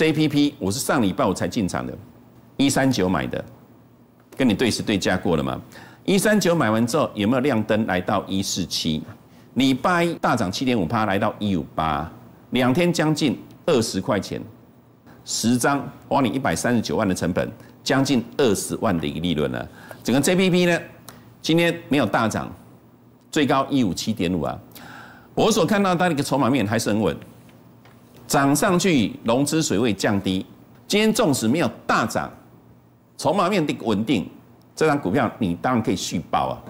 JPP，我是上礼拜我才进场的，一三九买的，跟你对时对价过了吗？一三九买完之后有没有亮灯？来到一四七，礼拜一大涨七点五帕，来到一五八，两天将近二十块钱，十张花你一百三十九万的成本，将近二十万的一个利润了。整个 JPP 呢，今天没有大涨，最高一五七点五啊，我所看到它的个筹码面还是很稳。涨上去，融资水位降低。今天纵使没有大涨，筹码面的稳定，这张股票你当然可以续报啊。